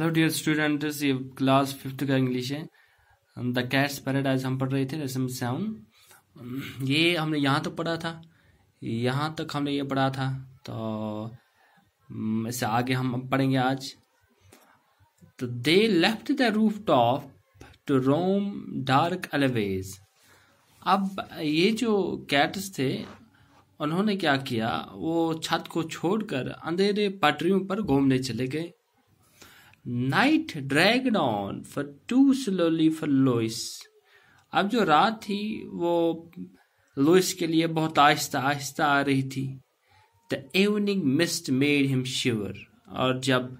Hello dear students ये class fifth का English है द कैट्स पैराडाइज हम पढ़ रहे थे रसम सेवन um, ये हमने यहाँ तक तो पढ़ा था यहाँ तक हमने ये पढ़ा था तो um, इससे आगे हम पढ़ेंगे आज तो they left the rooftop to roam dark alleys अब ये जो कैट्स थे उन्होंने क्या किया वो छत को छोड़कर अंधेरे पटरियों पर घूमने चले गए night dragged on far too slowly for Louis अब जो रात थी वो लुइस के लिए बहुत आहिस्ता आहिस्ता आ रही थी the evening mist made him shiver और जब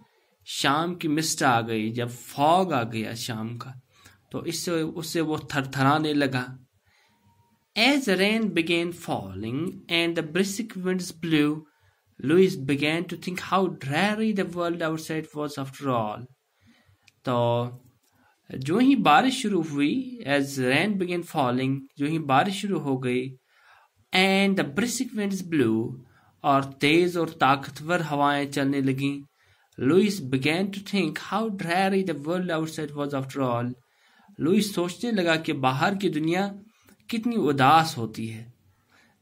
शाम की मिस्ट आ गई जब फॉग आ गया शाम का तो इससे उससे वो थरथराने लगा as rain began falling and the brisk winds blew Louis began to think how dreary the world outside was after all. तो जो ही बारिश शुरू हुई एज रेन बिगेन फॉलिंग जो ही बारिश शुरू हो गई and the brisk winds blew और तेज और ताकतवर हवाएं चलने लगीं Louis began to think how dreary the world outside was after all Louis सोचने लगा कि बाहर की दुनिया कितनी उदास होती है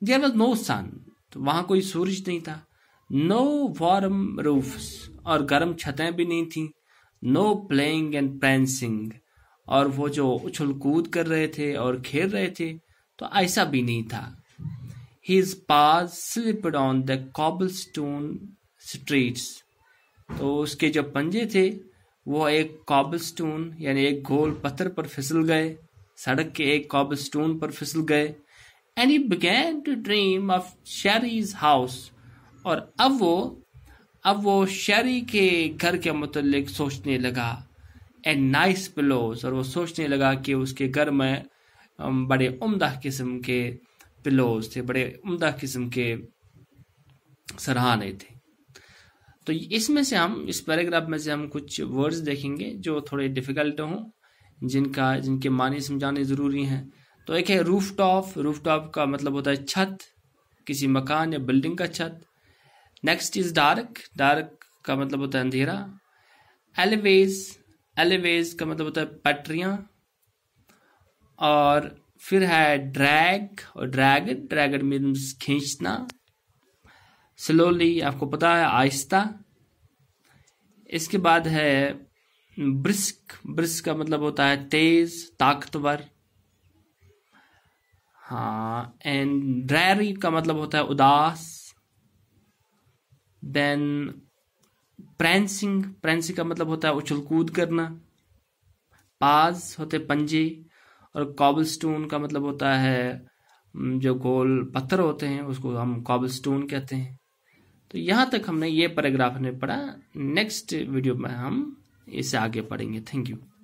देर वॉज नो सन तो वहां कोई सूरज नहीं था नो वार्म रूफ्स और गर्म छतें भी नहीं थी नो प्लेइंग एंड पेंसिंग और वो जो उछल कूद कर रहे थे और खेल रहे थे तो ऐसा भी नहीं था his paws slipped on the cobble stone streets तो उसके जो पंजे थे वो एक कॉबल स्टोन यानी एक गोल पत्थर पर फिसल गए सड़क के एक कॉबल स्टोन पर फिसल गए and he began to dream of Sherry's house और अब वो अब वो शहरी के घर के मतलब सोचने लगा ए नाइस पिलोज और वो सोचने लगा कि उसके घर में बड़े उम्दा किस्म के पिलोज थे बड़े उम्दा किस्म के सराहने थे तो इसमें से हम इस पैराग्राफ में से हम कुछ वर्ड्स देखेंगे जो थोड़े डिफिकल्ट हों जिनका जिनके मानी समझाने ज़रूरी हैं तो एक है रूफ टॉप रूफ टॉप का मतलब होता है छत किसी मकान या बिल्डिंग का छत नेक्स्ट इज डार्क डार्क का मतलब होता है अंधेरा एलिवेज एलिवेज का मतलब होता है पटरियां और फिर है ड्रैग और ड्रैगन ड्रैगन मीन्स खींचना स्लोली आपको पता है आहिस्ता इसके बाद है ब्रिस्क ब्रिस्क का मतलब होता है तेज ताकतवर हाँ एंड ड्रैरी का मतलब होता है उदास देन प्रेंसिंग प्रेंसिंग का मतलब होता है उछल कूद करना पाज होते पंजे और कॉबल स्टोन का मतलब होता है जो गोल पत्थर होते हैं उसको हम कॉबल स्टोन कहते हैं तो यहाँ तक हमने ये पैराग्राफ ने पढ़ा नेक्स्ट वीडियो में हम इसे आगे पढ़ेंगे थैंक यू